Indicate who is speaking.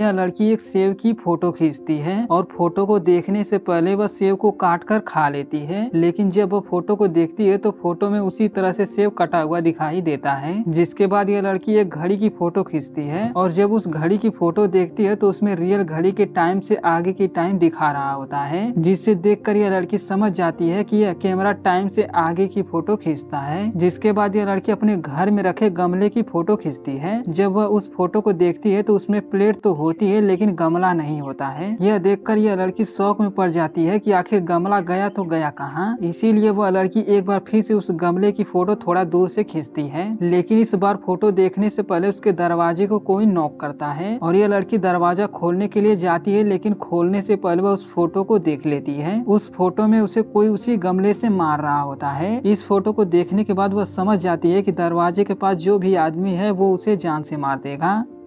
Speaker 1: यह लड़की एक सेब की फोटो खींचती है और फोटो को देखने से पहले वह सेब को काट कर खा लेती है लेकिन जब वह फोटो को देखती है तो फोटो में उसी तरह से सेब कटा हुआ दिखाई देता है जिसके बाद यह लड़की एक घड़ी की फोटो खींचती है और जब उस घड़ी की फोटो देखती है तो उसमें रियल घड़ी के टाइम से आगे की टाइम दिखा रहा होता है जिससे देख कर यह लड़की समझ जाती है की यह कैमरा टाइम से आगे की फोटो खींचता है जिसके बाद यह लड़की अपने घर में रखे गमले की फोटो खींचती है जब वह उस फोटो को देखती है तो उसमें प्लेट तो हो होती है लेकिन गमला नहीं होता है यह देखकर यह लड़की शौक में पड़ जाती है कि आखिर गमला गया तो गया कहाँ इसीलिए वह लड़की एक बार फिर से उस गमले की फोटो थोड़ा दूर से खींचती है लेकिन इस बार फोटो देखने से पहले उसके दरवाजे को कोई नॉक करता है और यह लड़की दरवाजा खोलने के लिए जाती है लेकिन खोलने से पहले वह उस फोटो को देख लेती है उस फोटो में उसे कोई उसी गमले से मार रहा होता है इस फोटो को देखने के बाद वह समझ जाती है कि दरवाजे के पास जो भी आदमी है वो उसे जान से मार देगा